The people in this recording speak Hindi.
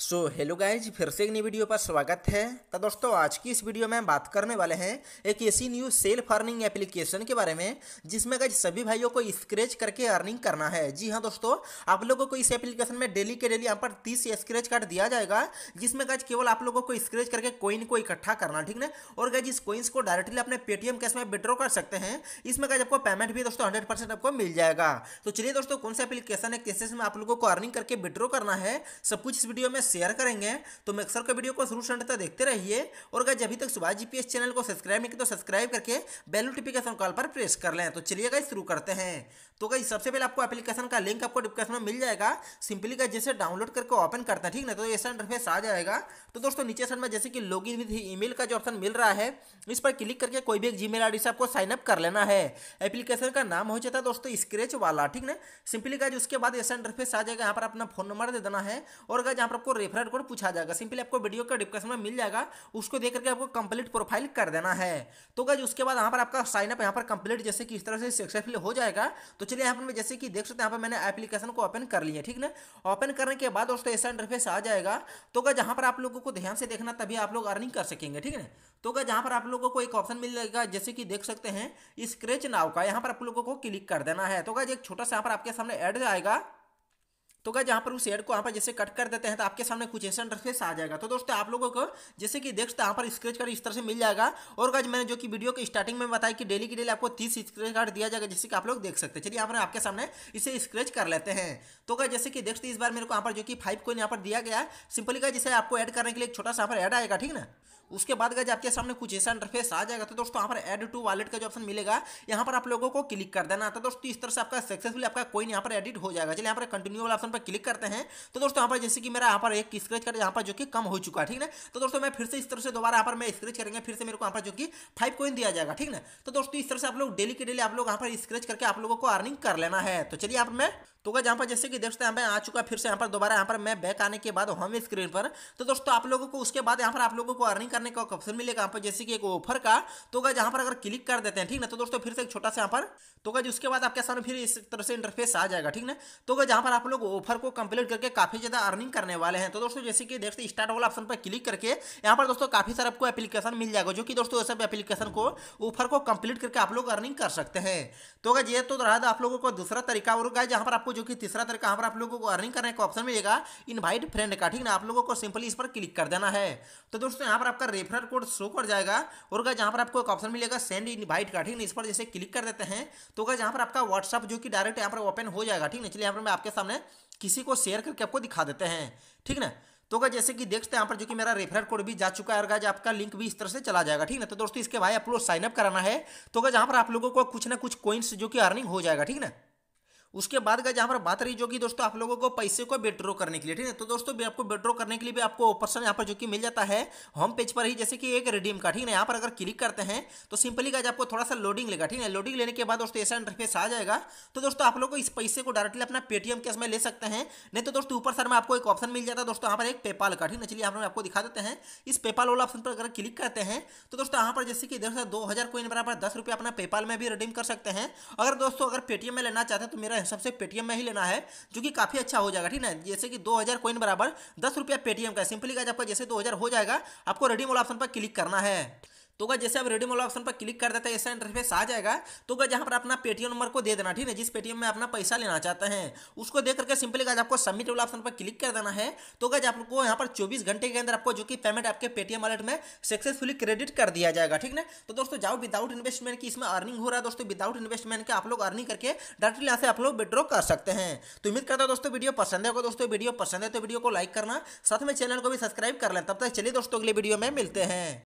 सो हेलो गाइज फिर से एक नई वीडियो पर स्वागत है तो दोस्तों आज की इस वीडियो में हम बात करने वाले हैं एक ऐसी न्यू सेल्फ अर्निंग एप्लीकेशन के बारे में जिसमें गाइज सभी भाइयों को स्क्रेच करके अर्निंग करना है जी हाँ दोस्तों आप लोगों को इस एप्लीकेशन में डेली के डेली यहाँ पर तीस स्क्रेच कार्ड दिया जाएगा जिसमें गाइज केवल आप लोगों को स्क्रेच करके कोइन को इकट्ठा करना ठीक ना और गाइज इस कोइंस को डायरेक्टली अपने पेटीएम कैश में विड्रॉ कर सकते हैं इसमें गाइज आपको पेमेंट भी दोस्तों हंड्रेड आपको मिल जाएगा तो चलिए दोस्तों कौन सा एप्लीकेशन है कैसे में आप लोगों को अर्निंग करके विड्रॉ करना है सब कुछ इस वीडियो में शेयर करेंगे तो मैक्सर के वीडियो को शुरू शुरू तक देखते रहिए और अगर जब तक सुभाष जी चैनल को सब्सक्राइब नहीं किया तो सब्सक्राइब करके बेल नोटिफिकेशन कॉल पर प्रेस कर लें तो चलिए गई शुरू करते हैं तो गई सबसे पहले आपको एप्लीकेशन का लिंक आपको डिस्क्रिप्शन में मिल जाएगा सिंपली का जैसे डाउनलोड करके ओपन करते हैं ठीक ना तो ऐसा इंटरफेस आ जाएगा तो दोस्तों नीचे साइड में जैसे कि लॉग इन विद ईमेल का जो ऑप्शन मिल रहा है इस पर क्लिक करके कोई भी एक जीमेल आईडी से आपको साइन अप कर लेना है एप्लीकेशन का नाम हो जाता है दोस्तों स्क्रेच वाला ठीक ना सिंपली का उसके बाद ऐसा इंटरफेस आ जाएगा यहाँ पर अपना फोन नंबर दे देना है और अगर यहाँ पर आपको रेफरल कोड पूछा जाएगा सिंपली आपको वीडियो का डिस्क्रिप्शन में मिल जाएगा उसको देख करके आपको कंप्लीट प्रोफाइल कर देना है तो गज उसके बाद यहाँ पर आपका साइनअप यहाँ पर कंप्लीट जैसे कि इस तरह से सक्सेसफुल हो जाएगा तो चलिए यहाँ पर जैसे कि देख सकते हैं यहाँ पर मैंने एप्लीकेशन को ओपन कर लिया ठीक ना ओपन करने के बाद दोस्तों ऐसा इंटरफेस आ जाएगा तो गज यहाँ पर आप लोगों को ध्यान से देखना तभी आप लोग अर्निंग कर सकेंगे ठीक है तो गज यहाँ पर आप लोगों को एक ऑप्शन मिल जाएगा जैसे कि देख सकते हैं स्क्रेच नाव का यहाँ पर आप लोगों को क्लिक कर देना है तो गज एक छोटा सा यहाँ पर आपके सामने एड आएगा तो गए यहाँ पर उस एड को यहाँ पर जैसे कट कर देते हैं तो आपके सामने कुछ ऐसा इंटरफेस आ जाएगा तो दोस्तों आप लोगों को जैसे कि देख सकते यहाँ पर स्क्रेच कार्ड इस तरह से मिल जाएगा और गज मैंने जो कि वीडियो के स्टार्टिंग में बताया कि डेली की डेली आपको तीस स्क्रेच कार्ड दिया जाएगा जैसे कि आप लोग देख सकते हैं चलिए यहाँ पर आपके सामने इसे स्क्रेच कर लेते हैं तो गए जैसे कि देख सकते इस बार मेरे को यहाँ पर जो कि फाइव कोइन यहाँ पर दिया गया सिंपली का जैसे आपको एड करने के लिए एक छोटा सा यहाँ पर एड आएगा ठीक ना उसके बाद गए आपके सामने कुछ ऐसा इंटरफेस आ जाएगा तो दोस्तों यहाँ पर एड टू वॉलेट का जो ऑप्शन मिलेगा यहाँ पर आप लोगों को क्लिक कर देना आता दोस्तों इस तरह से आपका सक्सेसफुल आपका कोई यहाँ पर एडिट हो जाएगा चलिए यहाँ पर कंटिन्यू वाला ऑप्शन पर क्लिक करते हैं तो दोस्तों यहाँ पर जैसे कि मेरा यहाँ पर एक स्क्रेच कर यहाँ पर जो कि कम हो चुका है ठीक है तो दोस्तों मैं फिर से इस तरह से दोबारा यहाँ पर मैं स्क्रेच करेंगे फिर से मेरे को यहाँ पर जो कि फाइव कोइन दिया जाएगा ठीक है तो दोस्तों इस तरह से आप लोग डेली के डेली आप लोग यहाँ पर स्क्रेच करके आप लोगों को अर्निंग कर लेना है तो चलिए यहाँ पर मैं तो क्या जहाँ पर जैसे कि देखते हैं मैं आ चुका फिर से यहाँ पर दोबारा यहाँ पर मैं बैक आने के बाद होम स्क्रीन पर तो दोस्तों आप लोगों को उसके बाद यहाँ पर आप लोगों को अर्निंग करने का ऑप्शन मिलेगा यहाँ पर जैसे कि एक ऑफर का तो गज यहाँ पर अगर क्लिक कर देते हैं ठीक ना तो दोस्तों फिर से एक छोटा सा यहाँ पर तो गज उसके बाद आपके सामने फिर इस तरह से इंटरफेस आ जाएगा ठीक ना तो गज यहाँ पर आप लोग ऑफर को कंप्लीट करके काफी ज्यादा अर्निंग करने वाले हैं तो दोस्तों जैसे कि देखते स्टार्ट वाला ऑप्शन पर क्लिक करके यहाँ पर दोस्तों काफी सारे आपको एप्लीकेशन मिल जाएगा जो कि दोस्तों सब एप्लीकेशन को ऑफर को कंप्लीट करके आप लोग अर्निंग कर सकते हैं तो अगर ये तो रहा आप लोगों को दूसरा तरीका और गाइज यहाँ पर आपको जो कि तीसरा तरीका यहाँ पर आप लोगों को अर्निंग करने का ऑप्शन मिलेगा इन्वाइट फ्रेंड का ठीक ना आप लोगों को सिंपली इस पर क्लिक कर देना है तो दोस्तों यहाँ पर आपका आपका रेफरल कोड शो कर जाएगा और अगर जहाँ पर आपको एक ऑप्शन मिलेगा सेंड इन इन्वाइट का ठीक है इस पर जैसे क्लिक कर देते हैं तो अगर जहाँ पर आपका व्हाट्सअप जो कि डायरेक्ट यहाँ पर ओपन हो जाएगा ठीक है चलिए यहाँ पर मैं आपके सामने किसी को शेयर करके आपको दिखा देते हैं ठीक ना तो अगर जैसे कि देखते हैं यहाँ पर जो कि मेरा रेफरल कोड भी जा चुका है और गाज आपका लिंक भी इस तरह से चला जाएगा ठीक ना तो दोस्तों इसके भाई आप लोग साइनअप कराना है तो अगर जहाँ पर आप लोगों को कुछ ना कुछ कोइंस जो कि अर्निंग हो जाएगा ठीक ना उसके बाद गए पर बात रही जो कि दोस्तों आप लोगों को पैसे को विड्रॉ करने के लिए ठीक है तो दोस्तों भी आपको विड्रॉ करने के लिए भी आपको ऑप्शन यहाँ पर जो कि मिल जाता है होम पेज पर ही जैसे कि एक रिडीम का ठीक है यहाँ पर अगर क्लिक करते हैं तो सिंपली गाइज आपको थोड़ा सा लोडिंग लेगा ठीक है लोडिंग लेने के बाद दोस्तों ऐसा इंटरफेस आ जाएगा तो दोस्तों आप लोग को इस पैसे को डायरेक्टली अपना पेटीएम कैश में ले सकते हैं नहीं तो दोस्तों ऊपर सर में आपको एक ऑप्शन मिल जाता है दोस्तों यहाँ पर एक पेपाल का ठीक है चलिए हम आपको दिखा देते हैं इस पेपाल वाला ऑप्शन पर अगर क्लिक करते हैं तो दोस्तों यहाँ पर जैसे कि दो हज़ार कोई बराबर दस रुपये अपना पेपाल में भी रिडीम कर सकते हैं अगर दोस्तों अगर पेटीएम में लेना चाहते हैं तो मेरा ट्रांजेक्शन से पेटीएम में ही लेना है जो कि काफ़ी अच्छा हो जाएगा ठीक है जैसे कि दो हज़ार कोइन बराबर दस रुपया पेटीएम का सिंपली आपका जैसे दो हज़ार हो जाएगा आपको रेडीम वाला ऑप्शन पर क्लिक करना है तो अगर जैसे आप रेडियो वाला ऑप्शन पर क्लिक कर देते हैं ऐसा इंटरफेस आ जाएगा तो अगर जहाँ पर अपना पेटीएम नंबर को दे देना ठीक है जिस पेटीएम में अपना पैसा लेना चाहते हैं उसको दे करके सिंपली गाज आपको सबमिट वाला ऑप्शन पर क्लिक कर देना है तो गाज आपको यहाँ पर चौबीस घंटे के अंदर आपको जो कि पेमेंट आपके पेटीएम वॉलेट में सक्सेसफुली क्रेडिट कर दिया जाएगा ठीक ना तो दोस्तों जाओ विदाउट इन्वेस्टमेंट की इसमें अर्निंग हो रहा है दोस्तों विदाउट इन्वेस्टमेंट के आप लोग अर्निंग करके डायरेक्टली यहाँ से आप लोग विड्रॉ कर सकते हैं तो उम्मीद करता हूँ दोस्तों वीडियो पसंद है दोस्तों वीडियो पसंद है तो वीडियो को लाइक करना साथ में चैनल को भी सब्सक्राइब कर लें तब तक चलिए दोस्तों अगले वीडियो में मिलते हैं